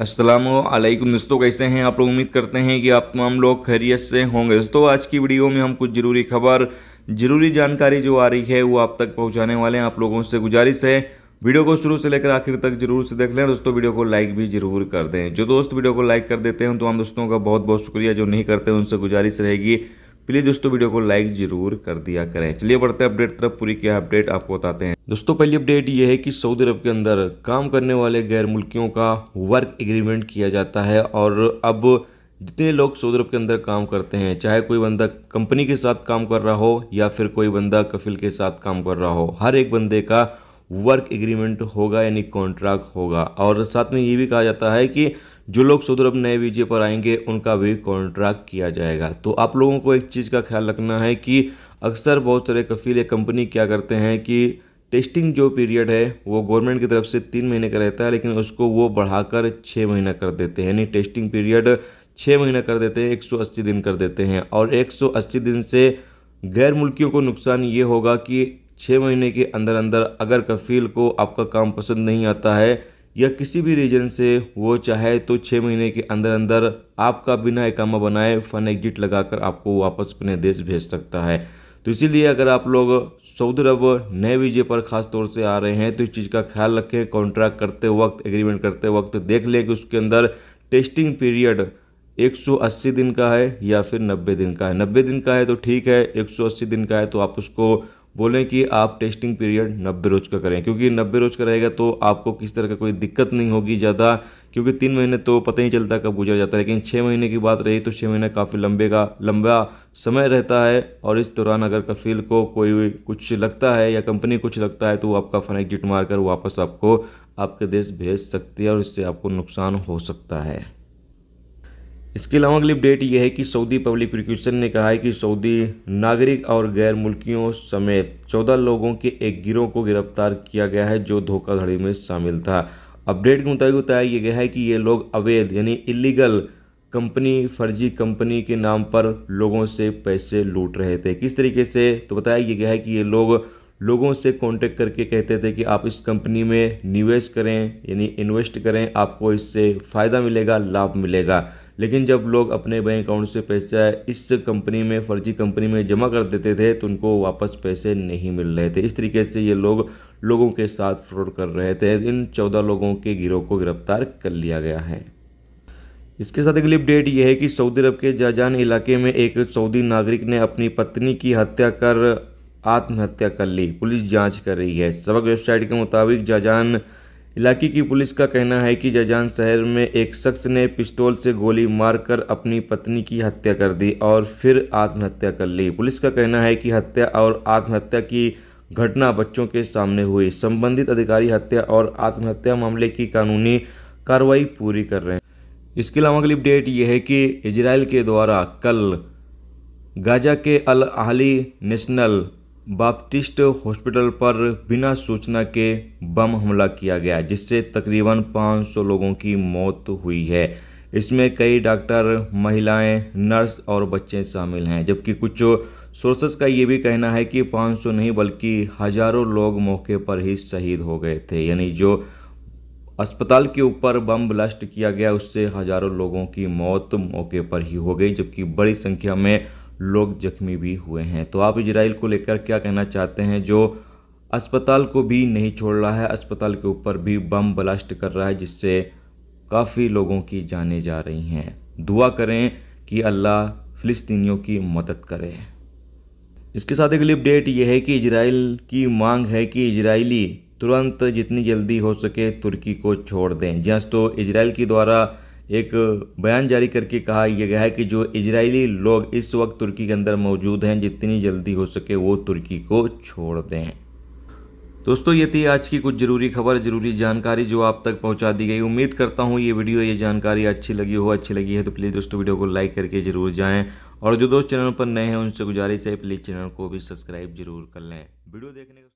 असलम दोस्तों कैसे हैं आप लोग उम्मीद करते हैं कि आप तमाम लोग खैरियत से होंगे दोस्तों आज की वीडियो में हम कुछ ज़रूरी खबर ज़रूरी जानकारी जो आ रही है वो आप तक पहुंचाने वाले हैं आप लोगों से गुजारिश है वीडियो को शुरू से लेकर आखिर तक जरूर से देख लें दोस्तों वीडियो को लाइक भी जरूर कर दें जो दोस्त वीडियो को लाइक कर देते हैं तो हम दोस्तों का बहुत बहुत शुक्रिया जो नहीं करते उनसे गुजारिश रहेगी प्लीज़ दोस्तों वीडियो को लाइक जरूर कर दिया करें चलिए बढ़ते हैं अपडेट तरफ पूरी क्या अपडेट आपको बताते हैं दोस्तों पहली अपडेट ये है कि सऊदी अरब के अंदर काम करने वाले गैर मुल्कियों का वर्क एग्रीमेंट किया जाता है और अब जितने लोग सऊदी अरब के अंदर काम करते हैं चाहे कोई बंदा कंपनी के साथ काम कर रहा हो या फिर कोई बंदा कफिल के साथ काम कर रहा हो हर एक बंदे का वर्क एग्रीमेंट होगा यानी कॉन्ट्रैक्ट होगा और साथ में ये भी कहा जाता है कि जो लोग सऊदी अरब नए वीजे पर आएंगे उनका भी कॉन्ट्रैक्ट किया जाएगा तो आप लोगों को एक चीज़ का ख्याल रखना है कि अक्सर बहुत सारे कफीले कंपनी क्या करते हैं कि टेस्टिंग जो पीरियड है वो गवर्नमेंट की तरफ से तीन महीने का रहता है लेकिन उसको वो बढ़ाकर छः महीना कर देते हैं यानी टेस्टिंग पीरियड छः महीना कर देते हैं एक दिन कर देते हैं और एक दिन से गैर मुल्कियों को नुकसान ये होगा कि छः महीने के अंदर अंदर अगर कफील को आपका काम पसंद नहीं आता है या किसी भी रीजन से वो चाहे तो छः महीने के अंदर अंदर आपका बिना इकामा बनाए फन एग्जिट लगाकर आपको वापस अपने देश भेज सकता है तो इसीलिए अगर आप लोग सऊदी अरब नए वीजे पर खास तौर से आ रहे हैं तो इस चीज़ का ख्याल रखें कॉन्ट्रैक्ट करते वक्त एग्रीमेंट करते वक्त देख लें कि उसके अंदर टेस्टिंग पीरियड 180 दिन का है या फिर 90 दिन का है 90 दिन का है तो ठीक है 180 दिन का है तो आप उसको बोलें कि आप टेस्टिंग पीरियड नब्बे रोज का करें क्योंकि नब्बे रोज का रहेगा तो आपको किसी तरह का कोई दिक्कत नहीं होगी ज़्यादा क्योंकि तीन महीने तो पता ही चलता कब गुजर जाता है लेकिन छः महीने की बात रही तो छः महीने काफ़ी लंबे का लंबा समय रहता है और इस दौरान अगर कफील को कोई कुछ लगता है या कंपनी कुछ लगता है तो वो आपका फ़न एग्जिट मारकर वापस आपको आपके देश भेज सकती है और इससे आपको नुकसान हो सकता है इसके अलावा अगली अपडेट यह है कि सऊदी पब्लिक प्रिक्यूशन ने कहा है कि सऊदी नागरिक और गैर मुल्कियों समेत चौदह लोगों के एक गिरोह को गिरफ्तार किया गया है जो धोखाधड़ी में शामिल था अपडेट के मुताबिक बताया गया है कि ये लोग अवैध यानी इलीगल कंपनी फर्जी कंपनी के नाम पर लोगों से पैसे लूट रहे थे किस तरीके से तो बताया गया है कि ये लोग लोगों से कांटेक्ट करके कहते थे कि आप इस कंपनी में निवेश करें यानी इन्वेस्ट करें आपको इससे फ़ायदा मिलेगा लाभ मिलेगा लेकिन जब लोग अपने बैंक अकाउंट से पैसा इस कंपनी में फर्जी कंपनी में जमा कर देते थे तो उनको वापस पैसे नहीं मिल रहे थे इस तरीके से ये लोग लोगों के साथ फ्रॉड कर रहे थे इन चौदह लोगों के गिरोह को गिरफ्तार कर लिया गया है इसके साथ अगली अपडेट यह है कि सऊदी अरब के जाजान इलाके में एक सऊदी नागरिक ने अपनी पत्नी की हत्या कर आत्महत्या कर ली पुलिस जांच कर रही है सबक वेबसाइट के मुताबिक जाजान इलाके की पुलिस का कहना है कि जजान शहर में एक शख्स ने पिस्तौल से गोली मारकर अपनी पत्नी की हत्या कर दी और फिर आत्महत्या कर ली पुलिस का कहना है कि हत्या और आत्महत्या की घटना बच्चों के सामने हुई संबंधित अधिकारी हत्या और आत्महत्या मामले की कानूनी कार्रवाई पूरी कर रहे हैं इसके अलावा अगली अपडेट यह है कि इजराइल के द्वारा कल गाजा के Al Ahli national Baptist hospital पर बिना सूचना के बम हमला किया गया जिससे तकरीबन 500 लोगों की मौत हुई है इसमें कई डॉक्टर महिलाएं नर्स और बच्चे शामिल हैं जबकि कुछ सोर्सेस का ये भी कहना है कि 500 नहीं बल्कि हजारों लोग मौके पर ही शहीद हो गए थे यानी जो अस्पताल के ऊपर बम ब्लास्ट किया गया उससे हजारों लोगों की मौत मौके पर ही हो गई जबकि बड़ी संख्या में लोग जख्मी भी हुए हैं तो आप इजराइल को लेकर क्या कहना चाहते हैं जो अस्पताल को भी नहीं छोड़ रहा है अस्पताल के ऊपर भी बम ब्लास्ट कर रहा है जिससे काफ़ी लोगों की जाने जा रही हैं दुआ करें कि अल्लाह फ़िलिस्तीनियों की मदद करे इसके साथ अगली अपडेट यह है कि इजराइल की मांग है कि इजरायली तुरंत जितनी जल्दी हो सके तुर्की को छोड़ दें जहाँ तो इजराइल की द्वारा एक बयान जारी करके कहा यह गया है कि जो इजरायली लोग इस वक्त तुर्की के अंदर मौजूद हैं जितनी जल्दी हो सके वो तुर्की को छोड़ दें दोस्तों ये थी आज की कुछ ज़रूरी खबर ज़रूरी जानकारी जो आप तक पहुंचा दी गई उम्मीद करता हूँ ये वीडियो ये जानकारी अच्छी लगी हो अच्छी लगी है तो प्लीज़ दोस्तों वीडियो को लाइक करके ज़रूर जाएँ और जो दोस्त चैनल पर नए हैं उनसे गुजारिश है प्लीज़ चैनल को भी सब्सक्राइब जरूर कर लें वीडियो देखने